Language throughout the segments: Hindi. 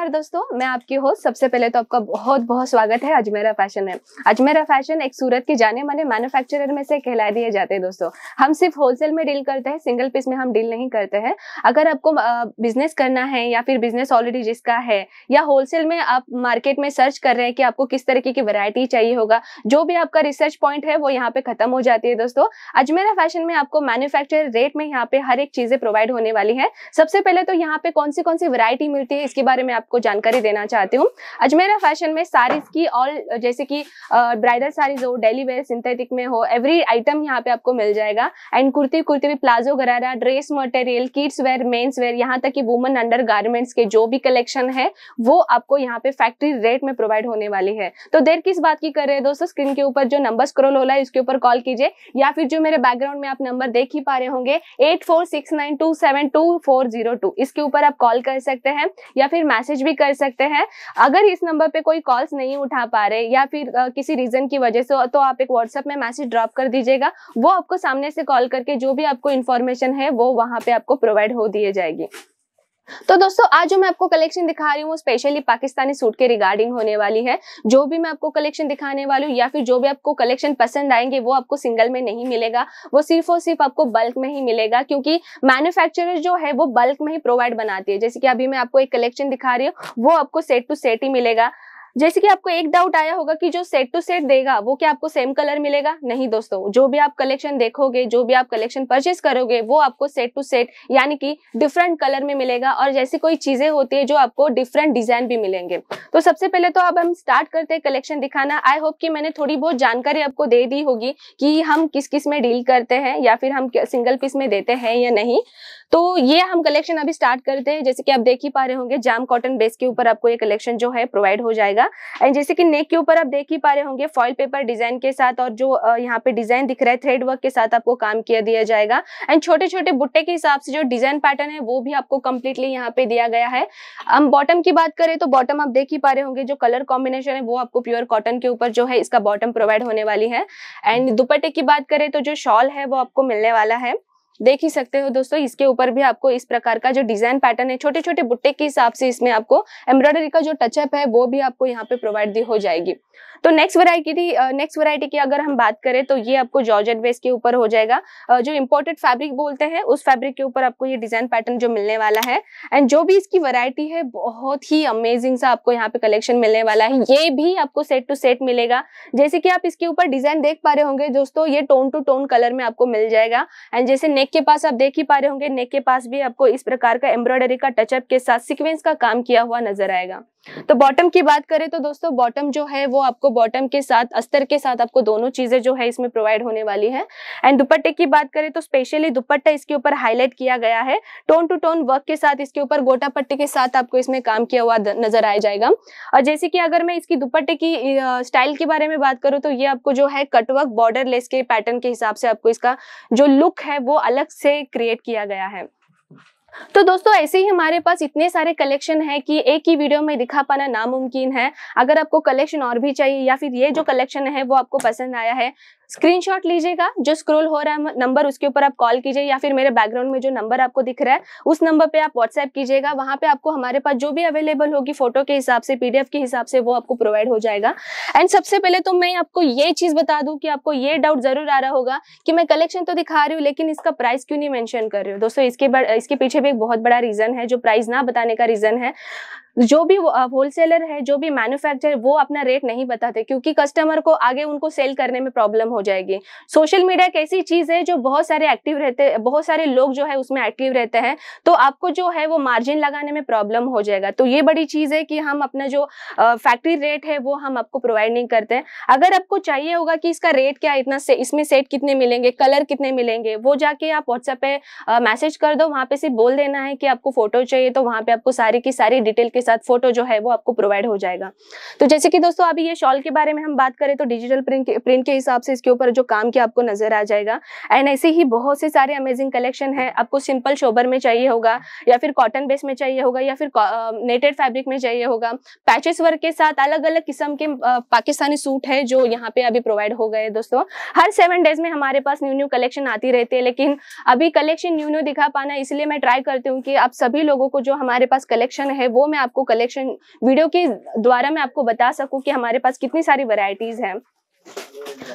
नमस्कार दोस्तों मैं आपकी हो सबसे पहले तो आपका बहुत बहुत स्वागत है अजमेरा फैशन में अजमेरा फैशन एक सूरत के जाने माने मैन्युफैक्चरर में से कहला दिए जाते हैं दोस्तों हम सिर्फ होलसेल में डील करते हैं सिंगल पीस में हम डील नहीं करते हैं अगर आपको बिजनेस करना है या फिर बिजनेस ऑलरेडी जिसका है या होलसेल में आप मार्केट में सर्च कर रहे हैं कि आपको किस तरीके की वरायटी चाहिए होगा जो भी आपका रिसर्च पॉइंट है वो यहाँ पे खत्म हो जाती है दोस्तों अजमेरा फैशन में आपको मैन्युफैक्चर रेट में यहाँ पे हर एक चीजें प्रोवाइड होने वाली है सबसे पहले तो यहाँ पे कौन सी कौन सी वरायटी मिलती है इसके बारे में आप आपको जानकारी देना चाहती हूँ अजमेरा फैशन में सारीज की ऑल जैसे कि ब्राइडल सारीज हो डेली वेयर सिंथेटिक में हो एवरी आइटम यहाँ पे आपको मिल जाएगा एंड कुर्ती कुर्ती भी palazzo gharara dress material kids wear men's wear यहाँ तक कि वुमन अंडर गारमेंट्स के जो भी कलेक्शन है वो आपको यहाँ पे फैक्ट्री रेट में प्रोवाइड होने वाली है तो देर किस बात की कर रहे हैं दोस्तों स्क्रीन के ऊपर जो नंबर स्क्रोल हो रहा है इसके ऊपर कॉल कीजिए या फिर जो मेरे बैकग्राउंड में आप नंबर देख ही पा रहे होंगे एट इसके ऊपर आप कॉल कर सकते हैं या फिर मैसेज मैसेज भी कर सकते हैं अगर इस नंबर पे कोई कॉल्स नहीं उठा पा रहे या फिर किसी रीजन की वजह से तो आप एक व्हाट्सएप में मैसेज ड्रॉप कर दीजिएगा वो आपको सामने से कॉल करके जो भी आपको इन्फॉर्मेशन है वो वहाँ पे आपको प्रोवाइड हो दिए जाएगी तो दोस्तों आज जो मैं आपको कलेक्शन दिखा रही हूँ वो स्पेशली पाकिस्तानी सूट के रिगार्डिंग होने वाली है जो भी मैं आपको कलेक्शन दिखाने वाली हूँ या फिर जो भी आपको कलेक्शन पसंद आएंगे वो आपको सिंगल में नहीं मिलेगा वो सिर्फ और सिर्फ आपको बल्क में ही मिलेगा क्योंकि मैन्युफैक्चरर जो है वो बल्क में ही प्रोवाइड बनाती है जैसे कि अभी मैं आपको एक कलेक्शन दिखा रही हूँ वो आपको सेट टू सेट ही मिलेगा जैसे कि आपको एक डाउट आया होगा कि जो सेट टू सेट देगा वो क्या आपको सेम कलर मिलेगा नहीं दोस्तों जो भी आप कलेक्शन देखोगे जो भी आप कलेक्शन परचेस करोगे वो आपको सेट टू सेट यानी कि डिफरेंट कलर में मिलेगा और जैसी कोई चीजें होती है जो आपको डिफरेंट डिजाइन भी मिलेंगे तो सबसे पहले तो अब हम स्टार्ट करते हैं कलेक्शन दिखाना आई होप की मैंने थोड़ी बहुत जानकारी आपको दे दी होगी कि हम किस किस में डील करते हैं या फिर हम सिंगल पीस में देते हैं या नहीं तो ये हम कलेक्शन अभी स्टार्ट करते हैं जैसे कि आप देख ही पा रहे होंगे जाम कॉटन बेस के ऊपर आपको ये कलेक्शन जो है प्रोवाइड हो जाएगा एंड जैसे कि नेक के ऊपर आप देख ही पा रहे होंगे फॉइल पेपर डिजाइन के साथ और जो यहाँ पे डिजाइन दिख रहा है थ्रेड वर्क के साथ आपको काम किया दिया जाएगा एंड छोटे छोटे बुट्टे के हिसाब से जो डिजाइन पैटर्न है वो भी आपको कंप्लीटली यहाँ पे दिया गया है हम बॉटम की बात करें तो बॉटम आप देख ही पा रहे होंगे जो कलर कॉम्बिनेशन है वो आपको प्योर कॉटन के ऊपर जो है इसका बॉटम प्रोवाइड होने वाली है एंड दुपट्टे की बात करें तो जो शॉल है वो आपको मिलने वाला है देख ही सकते हो दोस्तों इसके ऊपर भी आपको इस प्रकार का जो डिजाइन पैटर्न है छोटे छोटे बुट्टे के हिसाब से इसमें आपको एम्ब्रॉयडरी का जो टचअप है वो भी आपको यहाँ पे प्रोवाइड हो जाएगी तो नेक्स्ट वरायटी थी नेक्स्ट वरायटी की अगर हम बात करें तो ये आपको जॉर्जेट बेस के ऊपर हो जाएगा जो इम्पोर्टेड फैब्रिक बोलते हैं उस फैब्रिक के ऊपर आपको ये डिजाइन पैटर्न जो मिलने वाला है एंड जो भी इसकी वरायटी है बहुत ही अमेजिंग सा आपको यहाँ पे कलेक्शन मिलने वाला है ये भी आपको सेट टू सेट मिलेगा जैसे कि आप इसके ऊपर डिजाइन देख पा रहे होंगे दोस्तों ये टोन टू टोन कलर में आपको मिल जाएगा एंड जैसे नेक्स्ट नेक के पास आप देख ही पा रहे होंगे नेक के पास भी आपको इस प्रकार का एम्ब्रॉयडरी का टचअप के साथ सीक्वेंस का काम किया हुआ नजर आएगा तो बॉटम की बात करें तो दोस्तों बॉटम जो है वो आपको बॉटम के साथ अस्तर के साथ आपको दोनों चीजें जो है इसमें प्रोवाइड होने वाली है एंड दुपट्टे की बात करें तो स्पेशली दुपट्टा इसके ऊपर हाईलाइट किया गया है टोन टू टोन वर्क के साथ इसके ऊपर गोटा पट्टी के साथ आपको इसमें काम किया हुआ नजर आया जाएगा और जैसे कि अगर मैं इसकी दुपट्टे की स्टाइल के बारे में बात करूँ तो ये आपको जो है कटवर्क बॉर्डर लेस के पैटर्न के हिसाब से आपको इसका जो लुक है वो अलग अलग से क्रिएट किया गया है तो दोस्तों ऐसे ही हमारे पास इतने सारे कलेक्शन है कि एक ही वीडियो में दिखा पाना नामुमकिन है अगर आपको कलेक्शन और भी चाहिए या फिर ये जो कलेक्शन है वो आपको पसंद आया है स्क्रीनशॉट लीजिएगा जो स्क्रोल हो रहा है नंबर उसके ऊपर आप कॉल कीजिए या फिर मेरे बैकग्राउंड में जो नंबर आपको दिख रहा है उस नंबर पे आप व्हाट्सएप कीजिएगा वहां पे आपको हमारे पास जो भी अवेलेबल होगी फोटो के हिसाब से पीडीएफ के हिसाब से वो आपको प्रोवाइड हो जाएगा एंड सबसे पहले तो मैं आपको ये चीज बता दू कि आपको ये डाउट जरूर आ रहा होगा कि मैं कलेक्शन तो दिखा रही हूँ लेकिन इसका प्राइस क्यों नहीं मैंशन कर रही हूँ दोस्तों इसके इसके पीछे भी एक बहुत बड़ा रीजन है जो प्राइस ना बताने का रीजन है जो भी होलसेलर है जो भी मैन्युफैक्चर वो अपना रेट नहीं बताते क्योंकि कस्टमर को आगे उनको सेल करने में प्रॉब्लम हो हो जाएगी सोशल मीडिया एक ऐसी चीज है जो बहुत सारे एक्टिव रहते बहुत सारे लोग जो है उसमें एक्टिव रहते हैं तो आपको जो है वो मार्जिन लगाने में प्रॉब्लम हो जाएगा तो ये बड़ी चीज है कि हम अपना जो फैक्ट्री रेट है वो हम आपको प्रोवाइड नहीं करते हैं अगर आपको चाहिए होगा कि इसका रेट क्या इतना से, इसमें सेट कितने मिलेंगे कलर कितने मिलेंगे वो जाके आप व्हाट्सएप पे मैसेज कर दो वहां पे सिर्फ बोल देना है कि आपको फोटो चाहिए तो वहां पे आपको सारी की सारी डिटेल के साथ फोटो जो है वो आपको प्रोवाइड हो जाएगा तो जैसे कि दोस्तों अभी ये शॉल के बारे में हम बात करें तो डिजिटल प्रिंट के हिसाब से इसके ऊपर जो काम किया आपको नजर आ जाएगा एंड ऐसे ही बहुत से सारे अमेजिंग कलेक्शन है आपको सिंपल शोबर में चाहिए होगा या फिर कॉटन बेस में चाहिए होगा या फिर नेटेड फैब्रिक में चाहिए होगा पैचेस वर्क के साथ अलग अलग किस्म के पाकिस्तानी सूट है जो यहाँ पे अभी प्रोवाइड हो गए दोस्तों हर सेवन डेज में हमारे पास न्यू न्यू कलेक्शन आती रहती है लेकिन अभी कलेक्शन न्यू न्यू दिखा पाना इसलिए मैं ट्राई करती हूँ कि आप सभी लोगों को जो हमारे पास कलेक्शन है वो मैं आपको कलेक्शन वीडियो के द्वारा मैं आपको बता सकूँ कि हमारे पास कितनी सारी वराइटीज हैं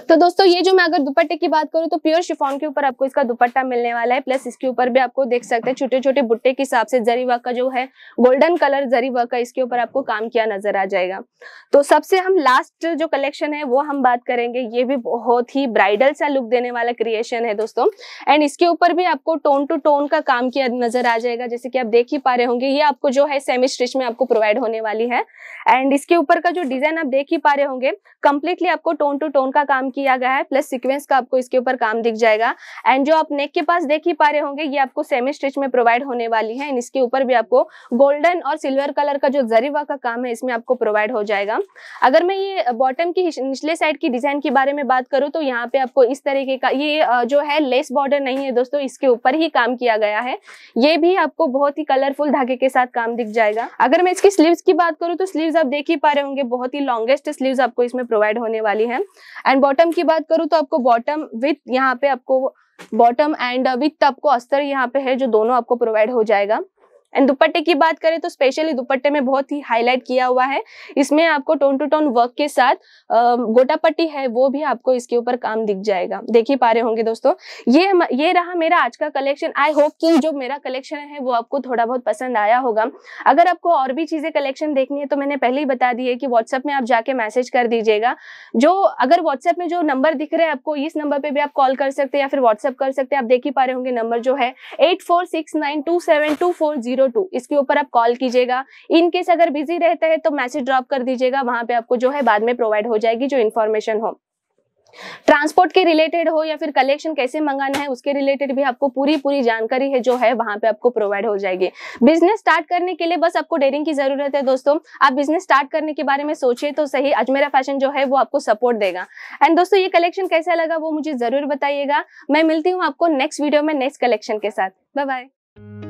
तो दोस्तों ये जो मैं अगर दुपट्टे की बात करूँ तो प्योर शिफॉन के ऊपर आपको इसका दुपट्टा मिलने वाला है प्लस इसके ऊपर भी आपको देख सकते हैं छोटे छोटे बुट्टे के हिसाब से जरी वर्क का जो है गोल्डन कलर जरी वर्क का इसके ऊपर आपको काम किया नजर आ जाएगा तो सबसे हम लास्ट जो कलेक्शन है वो हम बात करेंगे ये भी बहुत ही ब्राइडल सा लुक देने वाला क्रिएशन है दोस्तों एंड इसके ऊपर भी आपको टोन टू टोन का काम किया नजर आ जाएगा जैसे कि आप देख ही पा रहे होंगे ये आपको जो है सेमी स्ट्रिच में आपको प्रोवाइड होने वाली है एंड इसके ऊपर का जो डिजाइन आप देख ही पा रहे होंगे कंप्लीटली आपको टोन टू टू टोन का काम किया गया है प्लस सिक्वेंस का आपको इसके ऊपर काम दिख जाएगा एंड जो आप नेक के पास देख ही पा रहे होंगे ये आपको सेमी स्टिच में प्रोवाइड होने वाली है एंड इसके ऊपर भी आपको गोल्डन और सिल्वर कलर का जो जरीवा का काम है इसमें आपको प्रोवाइड हो जाएगा अगर मैं ये बॉटम की निचले साइड की डिजाइन के बारे में बात करूँ तो यहाँ पे आपको इस तरीके का ये जो है लेस बॉर्डर नहीं है दोस्तों इसके ऊपर ही काम किया गया है ये भी आपको बहुत ही कलरफुल धागे के साथ काम दिख जाएगा अगर मैं इसकी स्लीव्स की बात करूँ तो स्लीव्स आप देख ही पा रहे होंगे बहुत ही लॉन्गेस्ट स्लीव्स आपको इसमें प्रोवाइड होने वाली है एंड बॉटम की बात करूँ तो आपको बॉटम विथ यहाँ पे आपको बॉटम एंड विथ आपको अस्तर यहाँ पे है जो दोनों आपको प्रोवाइड हो जाएगा एंड दुपट्टे की बात करें तो स्पेशली दुपट्टे में बहुत ही हाईलाइट किया हुआ है इसमें आपको टोन टू टोन वर्क के साथ गोटा पट्टी है वो भी आपको इसके ऊपर काम दिख जाएगा देख ही पा रहे होंगे दोस्तों ये ये रहा मेरा आज का कलेक्शन आई होप कि जो मेरा कलेक्शन है वो आपको थोड़ा बहुत पसंद आया होगा अगर आपको और भी चीजें कलेक्शन देखनी है तो मैंने पहले ही बता दी है कि व्हाट्सएप में आप जाके मैसेज कर दीजिएगा जो अगर व्हाट्सएप में जो नंबर दिख रहे हैं आपको इस नंबर पर भी आप कॉल कर सकते हैं या फिर व्हाट्सएप कर सकते हैं आप देख ही पा रहे होंगे नंबर जो है eight four six nine two seven two four zero zero two इसके ऊपर आप कॉल कीजिएगा इनकेस अगर बिजी रहते हैं तो मैसेज ड्रॉप कर दीजिएगा वहां पे आपको जो है बाद में प्रोवाइड हो जाएगी जो इन्फॉर्मेशन हो ट्रांसपोर्ट के रिलेटेड हो या फिर कलेक्शन कैसे मंगाना है उसके रिलेटेड भी आपको पूरी पूरी जानकारी है जो है वहां पे आपको प्रोवाइड हो जाएगी बिजनेस स्टार्ट करने के लिए बस आपको डेरिंग की जरूरत है दोस्तों आप बिजनेस स्टार्ट करने के बारे में सोचिए तो सही अजमेरा फैशन जो है वो आपको सपोर्ट देगा एंड दोस्तों ये कलेक्शन कैसा लगा वो मुझे जरूर बताइएगा मैं मिलती हूँ आपको नेक्स्ट वीडियो में नेक्स्ट कलेक्शन के साथ बाय बाय